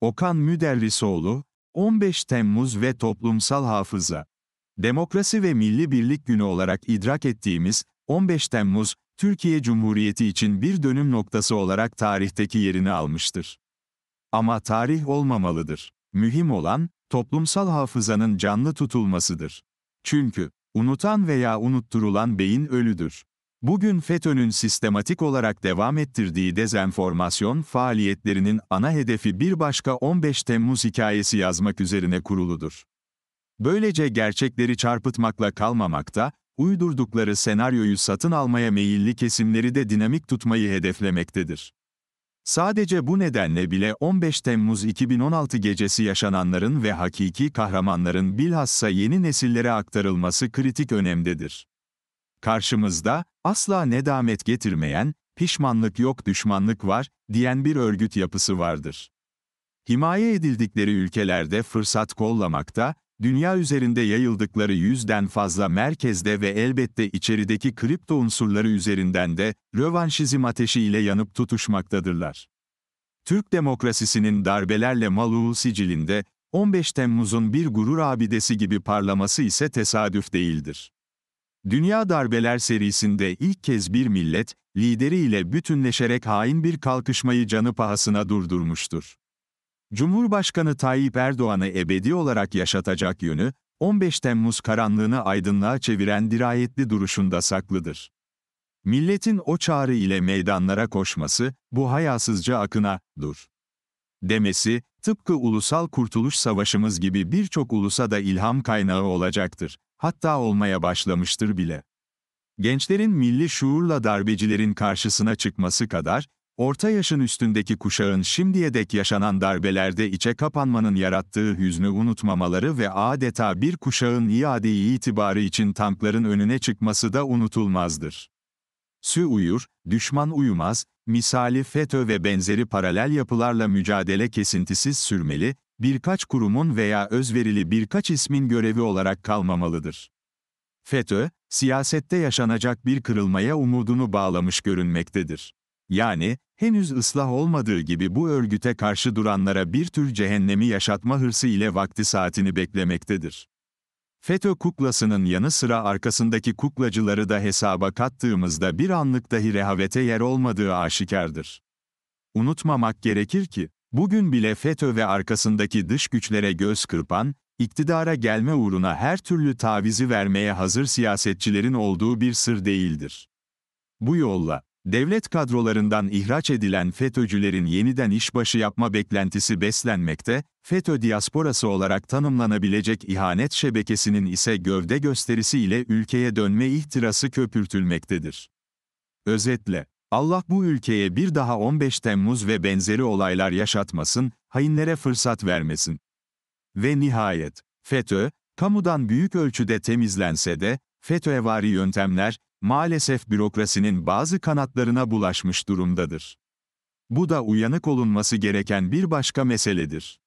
Okan Müderrisoğlu, 15 Temmuz ve Toplumsal Hafıza. Demokrasi ve Milli Birlik Günü olarak idrak ettiğimiz 15 Temmuz, Türkiye Cumhuriyeti için bir dönüm noktası olarak tarihteki yerini almıştır. Ama tarih olmamalıdır. Mühim olan, toplumsal hafızanın canlı tutulmasıdır. Çünkü, unutan veya unutturulan beyin ölüdür. Bugün FETÖ'nün sistematik olarak devam ettirdiği dezenformasyon faaliyetlerinin ana hedefi bir başka 15 Temmuz hikayesi yazmak üzerine kuruludur. Böylece gerçekleri çarpıtmakla kalmamakta, uydurdukları senaryoyu satın almaya meyilli kesimleri de dinamik tutmayı hedeflemektedir. Sadece bu nedenle bile 15 Temmuz 2016 gecesi yaşananların ve hakiki kahramanların bilhassa yeni nesillere aktarılması kritik önemdedir. Karşımızda, asla nedamet getirmeyen, pişmanlık yok düşmanlık var, diyen bir örgüt yapısı vardır. Himaye edildikleri ülkelerde fırsat kollamakta, dünya üzerinde yayıldıkları yüzden fazla merkezde ve elbette içerideki kripto unsurları üzerinden de rövanşizm ateşiyle yanıp tutuşmaktadırlar. Türk demokrasisinin darbelerle Malul sicilinde 15 Temmuz'un bir gurur abidesi gibi parlaması ise tesadüf değildir. Dünya Darbeler serisinde ilk kez bir millet, lideriyle bütünleşerek hain bir kalkışmayı canı pahasına durdurmuştur. Cumhurbaşkanı Tayyip Erdoğan'ı ebedi olarak yaşatacak yönü, 15 Temmuz karanlığını aydınlığa çeviren dirayetli duruşunda saklıdır. Milletin o çağrı ile meydanlara koşması, bu hayasızca akına, dur. Demesi, tıpkı ulusal kurtuluş savaşımız gibi birçok ulusa da ilham kaynağı olacaktır hatta olmaya başlamıştır bile. Gençlerin milli şuurla darbecilerin karşısına çıkması kadar, orta yaşın üstündeki kuşağın şimdiye dek yaşanan darbelerde içe kapanmanın yarattığı hüznü unutmamaları ve adeta bir kuşağın iade itibarı için tankların önüne çıkması da unutulmazdır. Sü uyur, düşman uyumaz, misali FETÖ ve benzeri paralel yapılarla mücadele kesintisiz sürmeli, birkaç kurumun veya özverili birkaç ismin görevi olarak kalmamalıdır. FETÖ, siyasette yaşanacak bir kırılmaya umudunu bağlamış görünmektedir. Yani, henüz ıslah olmadığı gibi bu örgüte karşı duranlara bir tür cehennemi yaşatma hırsı ile vakti saatini beklemektedir. FETÖ kuklasının yanı sıra arkasındaki kuklacıları da hesaba kattığımızda bir anlık dahi rehavete yer olmadığı aşikardır. Unutmamak gerekir ki, Bugün bile FETÖ ve arkasındaki dış güçlere göz kırpan, iktidara gelme uğruna her türlü tavizi vermeye hazır siyasetçilerin olduğu bir sır değildir. Bu yolla, devlet kadrolarından ihraç edilen FETÖ'cülerin yeniden işbaşı yapma beklentisi beslenmekte, FETÖ diasporası olarak tanımlanabilecek ihanet şebekesinin ise gövde gösterisi ile ülkeye dönme ihtirası köpürtülmektedir. Özetle, Allah bu ülkeye bir daha 15 Temmuz ve benzeri olaylar yaşatmasın, hainlere fırsat vermesin. Ve nihayet, FETÖ, kamudan büyük ölçüde temizlense de, FETÖ'vari yöntemler, maalesef bürokrasinin bazı kanatlarına bulaşmış durumdadır. Bu da uyanık olunması gereken bir başka meseledir.